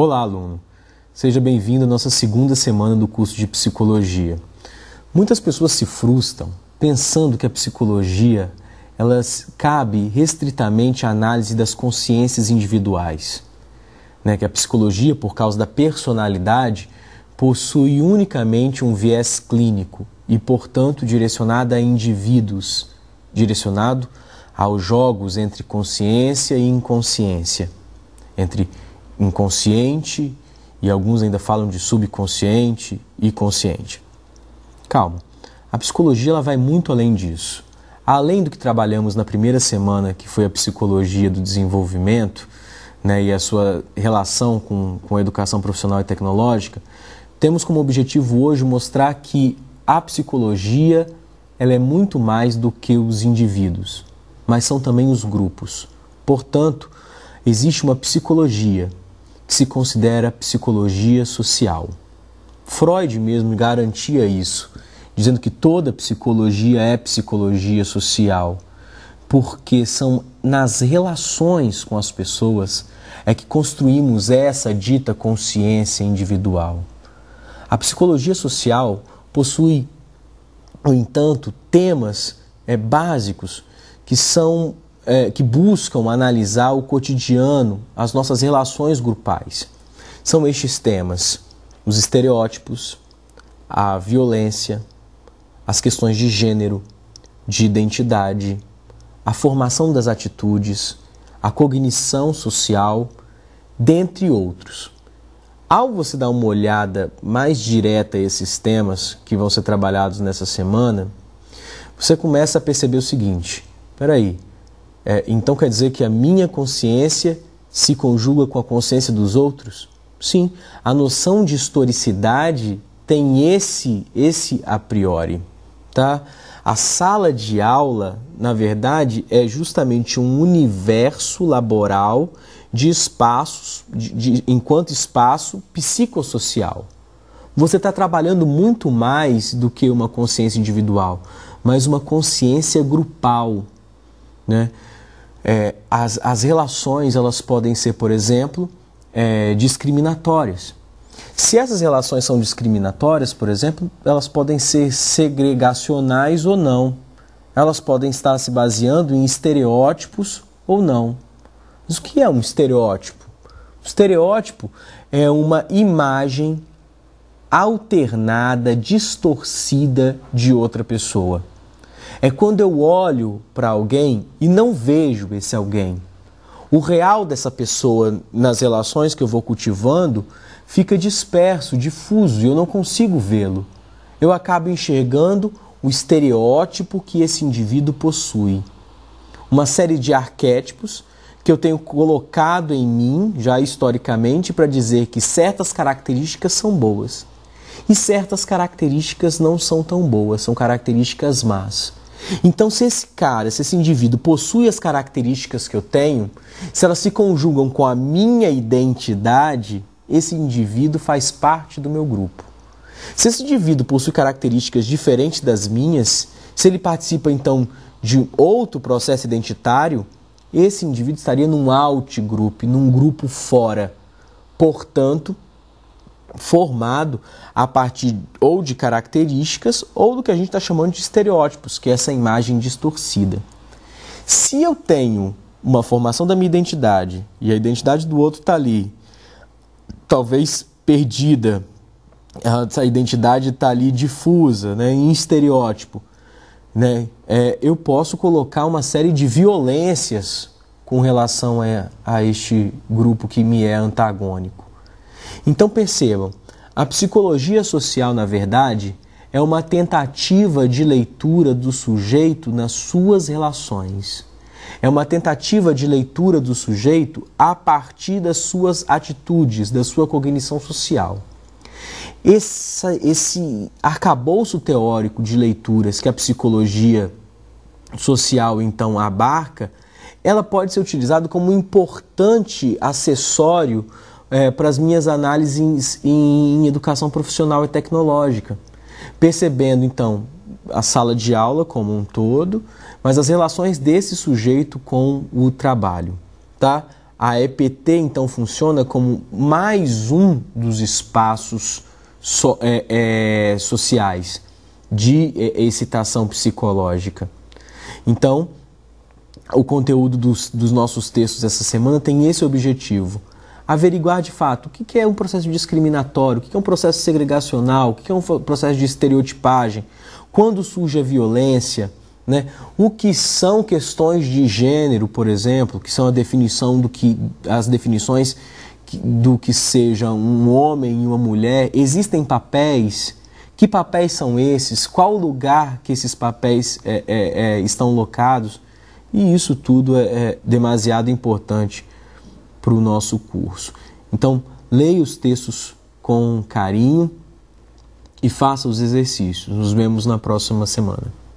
Olá, aluno! Seja bem-vindo à nossa segunda semana do curso de Psicologia. Muitas pessoas se frustram pensando que a psicologia elas cabe restritamente à análise das consciências individuais. Né? Que a psicologia, por causa da personalidade, possui unicamente um viés clínico e, portanto, direcionada a indivíduos, direcionado aos jogos entre consciência e inconsciência, entre inconsciente e alguns ainda falam de subconsciente e consciente. Calma, a psicologia ela vai muito além disso. Além do que trabalhamos na primeira semana, que foi a psicologia do desenvolvimento né, e a sua relação com, com a educação profissional e tecnológica, temos como objetivo hoje mostrar que a psicologia ela é muito mais do que os indivíduos, mas são também os grupos. Portanto, existe uma psicologia que se considera psicologia social. Freud mesmo garantia isso, dizendo que toda psicologia é psicologia social, porque são nas relações com as pessoas é que construímos essa dita consciência individual. A psicologia social possui, no entanto, temas é, básicos que são é, que buscam analisar o cotidiano, as nossas relações grupais. São estes temas: os estereótipos, a violência, as questões de gênero, de identidade, a formação das atitudes, a cognição social, dentre outros. Ao você dar uma olhada mais direta a esses temas que vão ser trabalhados nessa semana, você começa a perceber o seguinte: peraí, é, então quer dizer que a minha consciência se conjuga com a consciência dos outros? Sim, a noção de historicidade tem esse esse a priori, tá? A sala de aula, na verdade, é justamente um universo laboral de espaços, de, de enquanto espaço psicossocial. Você está trabalhando muito mais do que uma consciência individual, mas uma consciência grupal né? É, as, as relações elas podem ser, por exemplo, é, discriminatórias. Se essas relações são discriminatórias, por exemplo, elas podem ser segregacionais ou não. Elas podem estar se baseando em estereótipos ou não. Mas o que é um estereótipo? estereótipo é uma imagem alternada, distorcida de outra pessoa é quando eu olho para alguém e não vejo esse alguém. O real dessa pessoa nas relações que eu vou cultivando fica disperso, difuso e eu não consigo vê-lo. Eu acabo enxergando o estereótipo que esse indivíduo possui. Uma série de arquétipos que eu tenho colocado em mim, já historicamente, para dizer que certas características são boas e certas características não são tão boas, são características más. Então, se esse cara, se esse indivíduo possui as características que eu tenho, se elas se conjugam com a minha identidade, esse indivíduo faz parte do meu grupo. Se esse indivíduo possui características diferentes das minhas, se ele participa então de outro processo identitário, esse indivíduo estaria num out grupo, num grupo fora. Portanto, formado a partir ou de características ou do que a gente está chamando de estereótipos, que é essa imagem distorcida. Se eu tenho uma formação da minha identidade e a identidade do outro está ali, talvez perdida, essa identidade está ali difusa, né, em estereótipo, né, é, eu posso colocar uma série de violências com relação a, a este grupo que me é antagônico. Então percebam, a psicologia social, na verdade, é uma tentativa de leitura do sujeito nas suas relações. É uma tentativa de leitura do sujeito a partir das suas atitudes, da sua cognição social. esse esse arcabouço teórico de leituras que a psicologia social então abarca, ela pode ser utilizada como um importante acessório é, para as minhas análises em, em educação profissional e tecnológica, percebendo então a sala de aula como um todo, mas as relações desse sujeito com o trabalho, tá? A EPT então funciona como mais um dos espaços so, é, é, sociais de é, excitação psicológica. Então, o conteúdo dos, dos nossos textos essa semana tem esse objetivo: averiguar de fato o que é um processo discriminatório, o que é um processo segregacional, o que é um processo de estereotipagem, quando surge a violência, né? o que são questões de gênero, por exemplo, que são a definição do que as definições do que seja um homem e uma mulher, existem papéis que papéis são esses? Qual lugar que esses papéis é, é, é, estão locados? E isso tudo é, é demasiado importante para o nosso curso. Então, leia os textos com carinho e faça os exercícios. Nos vemos na próxima semana.